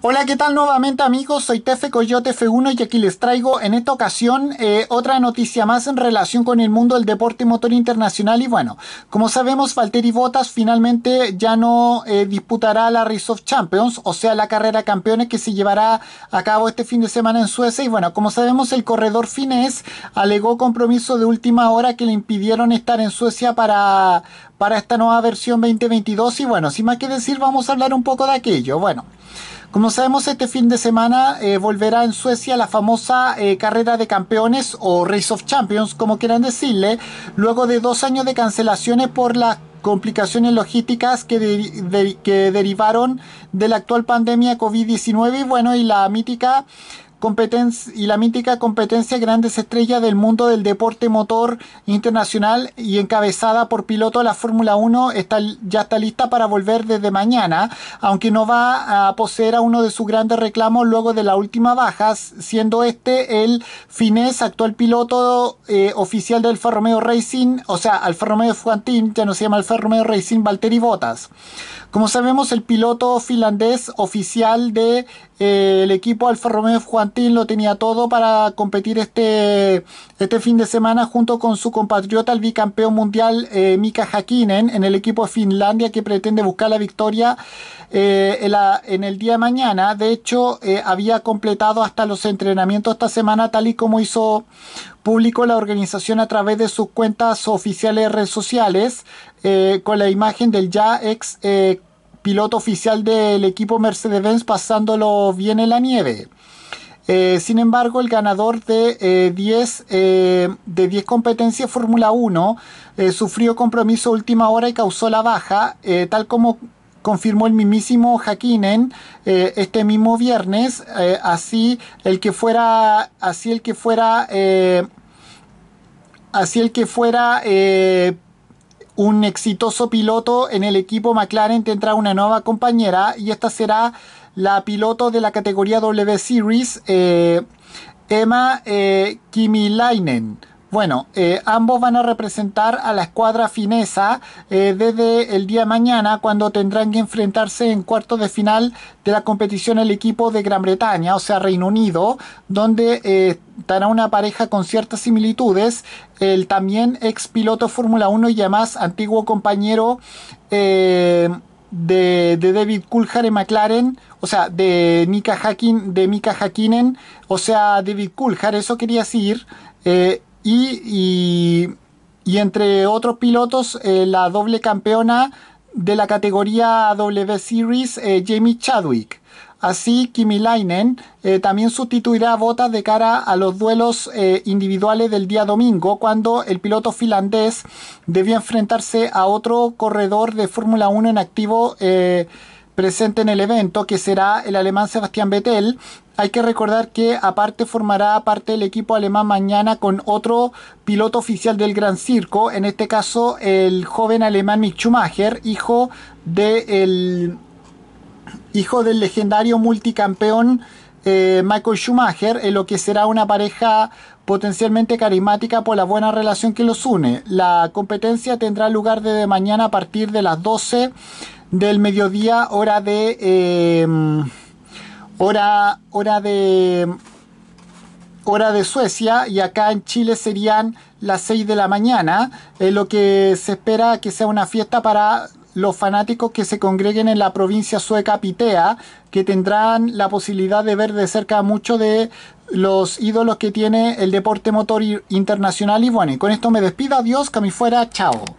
Hola, ¿qué tal nuevamente amigos? Soy Tefe Coyote F1 y aquí les traigo en esta ocasión eh, otra noticia más en relación con el mundo del deporte motor internacional y bueno, como sabemos Valtteri Botas finalmente ya no eh, disputará la Race of Champions, o sea la carrera campeones que se llevará a cabo este fin de semana en Suecia y bueno, como sabemos el corredor finés alegó compromiso de última hora que le impidieron estar en Suecia para, para esta nueva versión 2022 y bueno, sin más que decir vamos a hablar un poco de aquello. Bueno. Como sabemos, este fin de semana eh, volverá en Suecia la famosa eh, carrera de campeones o Race of Champions, como quieran decirle, luego de dos años de cancelaciones por las complicaciones logísticas que, que derivaron de la actual pandemia COVID-19 y bueno, y la mítica competencia y la mítica competencia grandes estrellas del mundo del deporte motor internacional y encabezada por piloto de la Fórmula 1 está, ya está lista para volver desde mañana, aunque no va a poseer a uno de sus grandes reclamos luego de la última baja, siendo este el finés actual piloto eh, oficial del Alfa Racing, o sea, Alfa Romeo Fuantín, ya no llama Alfa Romeo Racing, Valtteri Bottas. Como sabemos, el piloto finlandés oficial del de, eh, el equipo Alfa Romeo Fuantín lo tenía todo para competir este, este fin de semana junto con su compatriota, el bicampeón mundial eh, Mika Hakkinen, en el equipo de Finlandia que pretende buscar la victoria eh, en, el día de mañana. De hecho, eh, había completado hasta los entrenamientos esta semana, tal y como hizo público la organización a través de sus cuentas oficiales redes sociales, con la imagen del ya ex piloto oficial del equipo Mercedes-Benz pasándolo bien en la nieve. Eh, sin embargo, el ganador de, 10, eh, eh, de competencias Fórmula 1 sufrió compromiso última hora y causó la baja, tal como confirmó el mismísimo Hakkinen este mismo viernes. así el que fuera, así el que fuera, así el que fuera un exitoso piloto en el equipo McLaren tendrá una nueva compañera y esta será la piloto de la categoría W Series, eh, Emma eh, Kimilainen. Bueno, eh, ambos van a representar a la escuadra finesa desde el día mañana cuando tendrán que enfrentarse en cuarto de final de la competición el equipo de Gran Bretaña, o sea Reino Unido, donde estará una pareja con ciertas similitudes, el también ex piloto Fórmula 1 y además antiguo compañero de, David Coulthard en McLaren, o sea, de Mika, Hakin, de Mika Hakkinen, o sea, David Coulthard, eso quería decir, eh, y, y, entre otros pilotos, eh, la doble campeona de la categoría W Series, eh, Jamie Chadwick. Así, Kimi eh, también sustituirá a de cara a los duelos eh, individuales del día domingo, cuando el piloto finlandés debía enfrentarse a otro corredor de Fórmula 1 en activo eh, presente en el evento, que será el alemán Sebastián Vettel. Hay que recordar que aparte formará parte del equipo alemán mañana con otro piloto oficial del Gran Circo, en este caso el joven alemán Mick Schumacher, hijo del... De hijo del legendario multicampeón eh, Michael Schumacher, en lo que será una pareja potencialmente carismática por la buena relación que los une. La competencia tendrá lugar desde mañana a partir de las 12 del mediodía, hora de. Em, hora, hora de. Hora de Suecia y acá en Chile serían las 6 de la mañana, en lo que se espera que sea una fiesta para los fanáticos que se congreguen en la provincia sueca Pitea, que tendrán la posibilidad de ver de cerca mucho de los ídolos que tiene el deporte motor internacional. Y bueno, y con esto me despido. Adiós, que fuera. Chao.